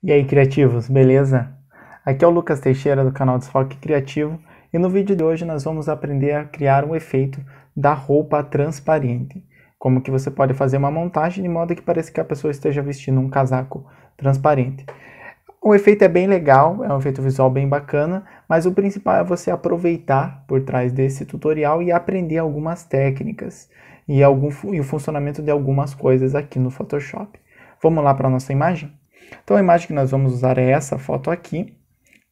E aí, criativos, beleza? Aqui é o Lucas Teixeira do canal Desfoque Criativo e no vídeo de hoje nós vamos aprender a criar um efeito da roupa transparente. Como que você pode fazer uma montagem de modo que pareça que a pessoa esteja vestindo um casaco transparente. O efeito é bem legal, é um efeito visual bem bacana, mas o principal é você aproveitar por trás desse tutorial e aprender algumas técnicas e, algum, e o funcionamento de algumas coisas aqui no Photoshop. Vamos lá para a nossa imagem? Então a imagem que nós vamos usar é essa foto aqui,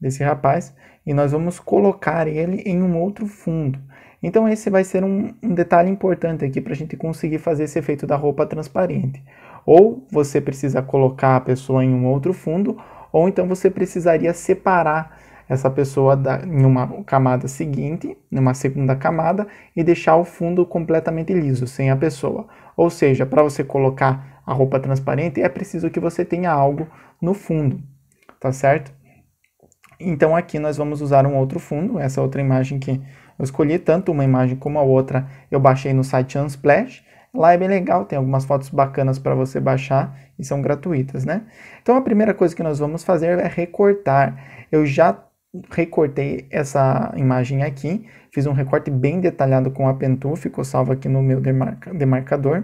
desse rapaz, e nós vamos colocar ele em um outro fundo. Então esse vai ser um, um detalhe importante aqui para a gente conseguir fazer esse efeito da roupa transparente. Ou você precisa colocar a pessoa em um outro fundo, ou então você precisaria separar essa pessoa da, em uma camada seguinte, numa segunda camada, e deixar o fundo completamente liso, sem a pessoa. Ou seja, para você colocar a roupa transparente, é preciso que você tenha algo no fundo, tá certo? Então aqui nós vamos usar um outro fundo, essa outra imagem que eu escolhi, tanto uma imagem como a outra eu baixei no site Unsplash, Lá é bem legal, tem algumas fotos bacanas para você baixar e são gratuitas, né? Então a primeira coisa que nós vamos fazer é recortar. Eu já recortei essa imagem aqui, fiz um recorte bem detalhado com a Pentu, ficou salvo aqui no meu demarca demarcador.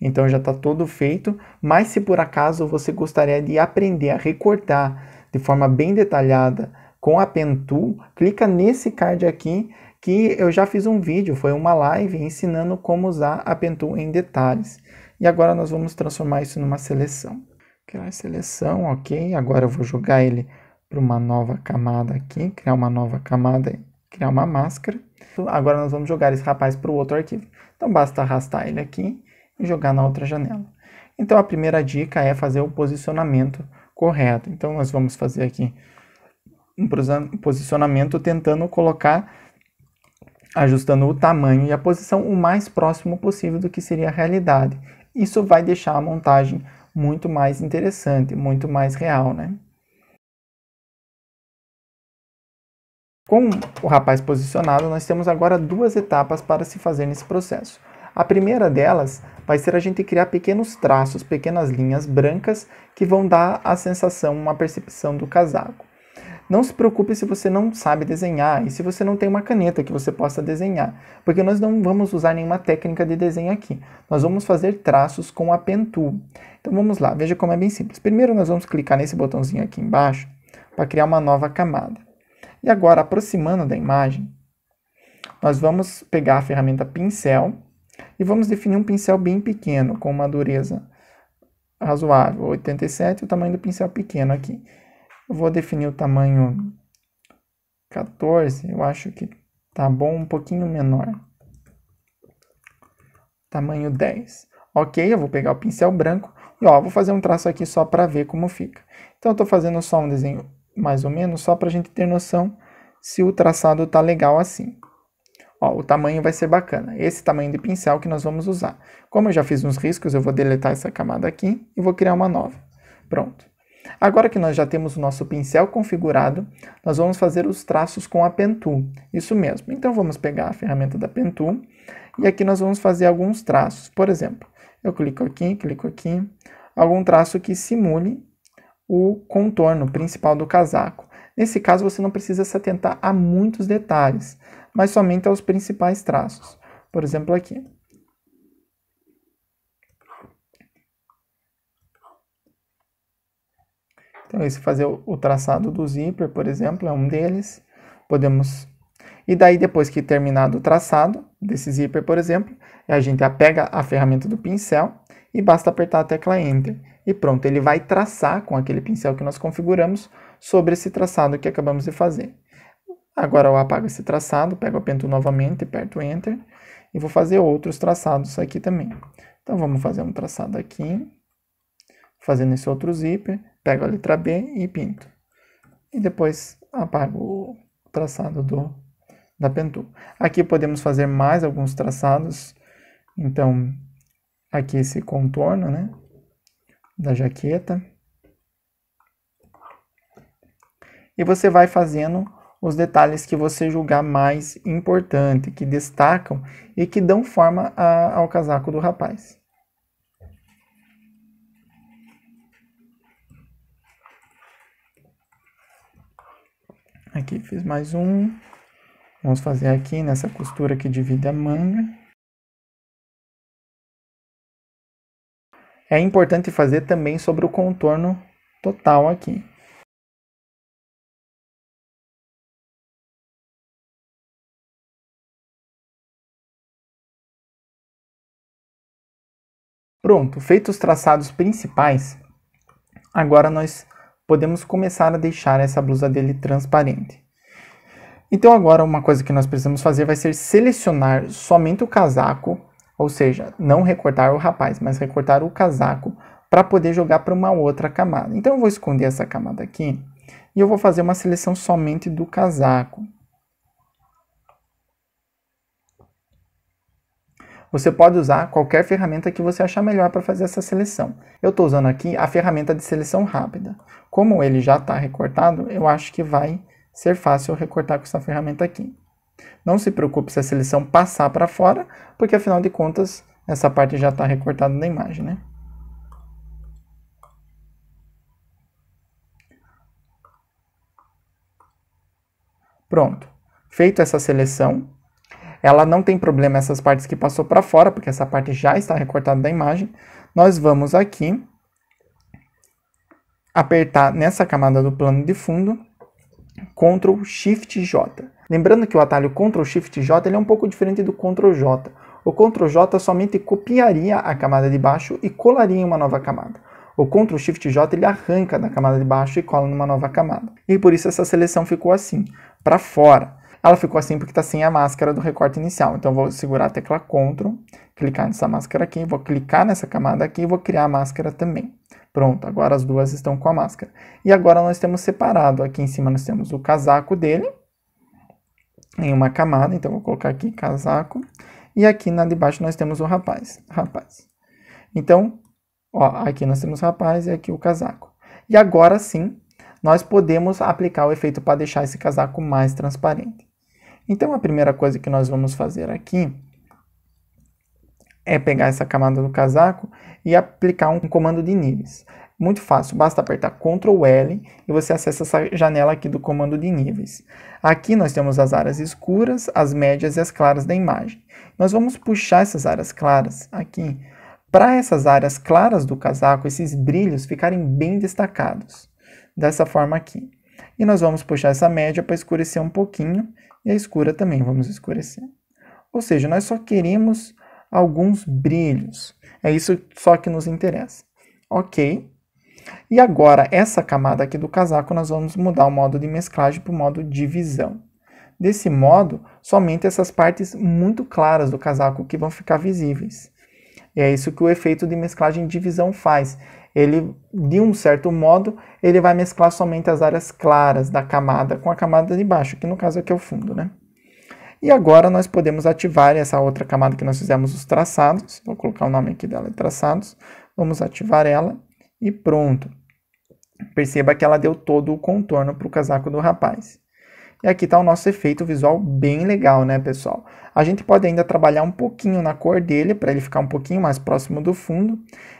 Então já está todo feito, mas se por acaso você gostaria de aprender a recortar de forma bem detalhada com a Pen Tool, clica nesse card aqui que eu já fiz um vídeo, foi uma live ensinando como usar a Pen Tool em detalhes. E agora nós vamos transformar isso numa seleção. Criar seleção, ok. Agora eu vou jogar ele para uma nova camada aqui, criar uma nova camada, criar uma máscara. Agora nós vamos jogar esse rapaz para o outro arquivo. Então basta arrastar ele aqui e jogar na outra janela. Então a primeira dica é fazer o posicionamento correto. Então nós vamos fazer aqui um posicionamento tentando colocar, ajustando o tamanho e a posição o mais próximo possível do que seria a realidade. Isso vai deixar a montagem muito mais interessante, muito mais real, né? Com o rapaz posicionado, nós temos agora duas etapas para se fazer nesse processo. A primeira delas vai ser a gente criar pequenos traços, pequenas linhas brancas que vão dar a sensação, uma percepção do casaco. Não se preocupe se você não sabe desenhar e se você não tem uma caneta que você possa desenhar, porque nós não vamos usar nenhuma técnica de desenho aqui. Nós vamos fazer traços com a Pentu. Então vamos lá, veja como é bem simples. Primeiro nós vamos clicar nesse botãozinho aqui embaixo para criar uma nova camada. E agora, aproximando da imagem, nós vamos pegar a ferramenta pincel e vamos definir um pincel bem pequeno, com uma dureza razoável, 87, o tamanho do pincel pequeno aqui. Eu vou definir o tamanho 14, eu acho que tá bom, um pouquinho menor. Tamanho 10. Ok, eu vou pegar o pincel branco e ó, vou fazer um traço aqui só para ver como fica. Então eu estou fazendo só um desenho mais ou menos, só para a gente ter noção se o traçado tá legal assim. Ó, o tamanho vai ser bacana. Esse tamanho de pincel que nós vamos usar. Como eu já fiz uns riscos, eu vou deletar essa camada aqui e vou criar uma nova. Pronto. Agora que nós já temos o nosso pincel configurado, nós vamos fazer os traços com a Pen Tool. Isso mesmo. Então vamos pegar a ferramenta da Pen Tool e aqui nós vamos fazer alguns traços. Por exemplo, eu clico aqui, clico aqui, algum traço que simule o contorno principal do casaco. Nesse caso, você não precisa se atentar a muitos detalhes mas somente aos principais traços. Por exemplo, aqui. Então, esse fazer o traçado do zíper, por exemplo, é um deles. Podemos. E daí, depois que terminado o traçado desse zíper, por exemplo, a gente apega a ferramenta do pincel e basta apertar a tecla Enter. E pronto, ele vai traçar com aquele pincel que nós configuramos sobre esse traçado que acabamos de fazer. Agora eu apago esse traçado, pego a pentu novamente, aperto Enter e vou fazer outros traçados aqui também. Então vamos fazer um traçado aqui, fazendo esse outro zíper, pego a letra B e pinto. E depois apago o traçado do, da pentu. Aqui podemos fazer mais alguns traçados. Então, aqui esse contorno né, da jaqueta. E você vai fazendo os detalhes que você julgar mais importante, que destacam e que dão forma a, ao casaco do rapaz. Aqui fiz mais um. Vamos fazer aqui nessa costura que divide a manga. É importante fazer também sobre o contorno total aqui. Pronto, feitos os traçados principais, agora nós podemos começar a deixar essa blusa dele transparente. Então agora uma coisa que nós precisamos fazer vai ser selecionar somente o casaco, ou seja, não recortar o rapaz, mas recortar o casaco para poder jogar para uma outra camada. Então eu vou esconder essa camada aqui e eu vou fazer uma seleção somente do casaco. Você pode usar qualquer ferramenta que você achar melhor para fazer essa seleção. Eu estou usando aqui a ferramenta de seleção rápida. Como ele já está recortado, eu acho que vai ser fácil recortar com essa ferramenta aqui. Não se preocupe se a seleção passar para fora, porque afinal de contas, essa parte já está recortada na imagem. Né? Pronto. Feito essa seleção, ela não tem problema essas partes que passou para fora, porque essa parte já está recortada da imagem. Nós vamos aqui apertar nessa camada do plano de fundo, Ctrl Shift J. Lembrando que o atalho Ctrl Shift J ele é um pouco diferente do Ctrl J. O Ctrl J somente copiaria a camada de baixo e colaria em uma nova camada. O Ctrl Shift J ele arranca da camada de baixo e cola numa nova camada. E por isso essa seleção ficou assim, para fora. Ela ficou assim porque está sem a máscara do recorte inicial. Então, vou segurar a tecla CTRL, clicar nessa máscara aqui, vou clicar nessa camada aqui e vou criar a máscara também. Pronto, agora as duas estão com a máscara. E agora nós temos separado. Aqui em cima nós temos o casaco dele, em uma camada. Então, vou colocar aqui casaco. E aqui na de baixo nós temos o rapaz. rapaz. Então, ó, aqui nós temos o rapaz e aqui o casaco. E agora sim, nós podemos aplicar o efeito para deixar esse casaco mais transparente. Então a primeira coisa que nós vamos fazer aqui é pegar essa camada do casaco e aplicar um comando de níveis. Muito fácil, basta apertar Ctrl L e você acessa essa janela aqui do comando de níveis. Aqui nós temos as áreas escuras, as médias e as claras da imagem. Nós vamos puxar essas áreas claras aqui para essas áreas claras do casaco, esses brilhos ficarem bem destacados. Dessa forma aqui. E nós vamos puxar essa média para escurecer um pouquinho, e a escura também vamos escurecer. Ou seja, nós só queremos alguns brilhos. É isso só que nos interessa. Ok. E agora, essa camada aqui do casaco, nós vamos mudar o modo de mesclagem para o modo divisão. Desse modo, somente essas partes muito claras do casaco que vão ficar visíveis. E é isso que o efeito de mesclagem divisão faz ele, de um certo modo, ele vai mesclar somente as áreas claras da camada com a camada de baixo, que no caso aqui é o fundo, né? E agora nós podemos ativar essa outra camada que nós fizemos os traçados, vou colocar o nome aqui dela, traçados, vamos ativar ela e pronto. Perceba que ela deu todo o contorno para o casaco do rapaz. E aqui está o nosso efeito visual bem legal, né, pessoal? A gente pode ainda trabalhar um pouquinho na cor dele, para ele ficar um pouquinho mais próximo do fundo.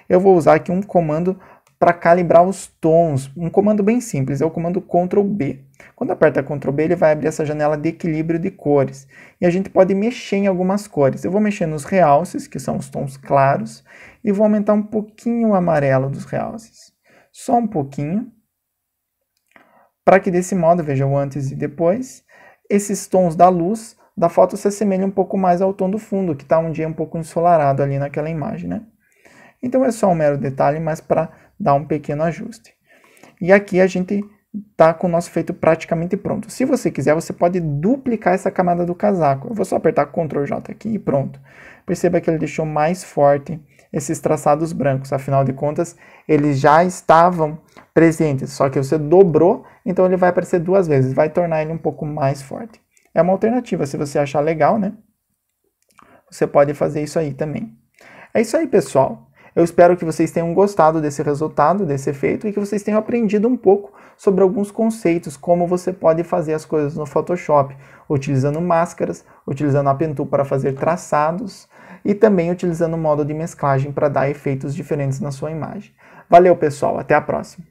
Eu vou usar aqui um comando para calibrar os tons, um comando bem simples, é o comando Ctrl B. Quando aperta Ctrl B, ele vai abrir essa janela de equilíbrio de cores. E a gente pode mexer em algumas cores. Eu vou mexer nos realces, que são os tons claros, e vou aumentar um pouquinho o amarelo dos realces. Só um pouquinho para que desse modo, veja o antes e depois, esses tons da luz da foto se assemelham um pouco mais ao tom do fundo, que está um dia um pouco ensolarado ali naquela imagem, né? Então é só um mero detalhe, mas para dar um pequeno ajuste. E aqui a gente está com o nosso feito praticamente pronto. Se você quiser, você pode duplicar essa camada do casaco. Eu vou só apertar Ctrl J aqui e pronto. Perceba que ele deixou mais forte esses traçados brancos. Afinal de contas, eles já estavam presentes, só que você dobrou, então ele vai aparecer duas vezes, vai tornar ele um pouco mais forte. É uma alternativa, se você achar legal, né? Você pode fazer isso aí também. É isso aí, pessoal. Eu espero que vocês tenham gostado desse resultado, desse efeito e que vocês tenham aprendido um pouco sobre alguns conceitos, como você pode fazer as coisas no Photoshop, utilizando máscaras, utilizando a Pentool para fazer traçados e também utilizando o modo de mesclagem para dar efeitos diferentes na sua imagem. Valeu, pessoal, até a próxima.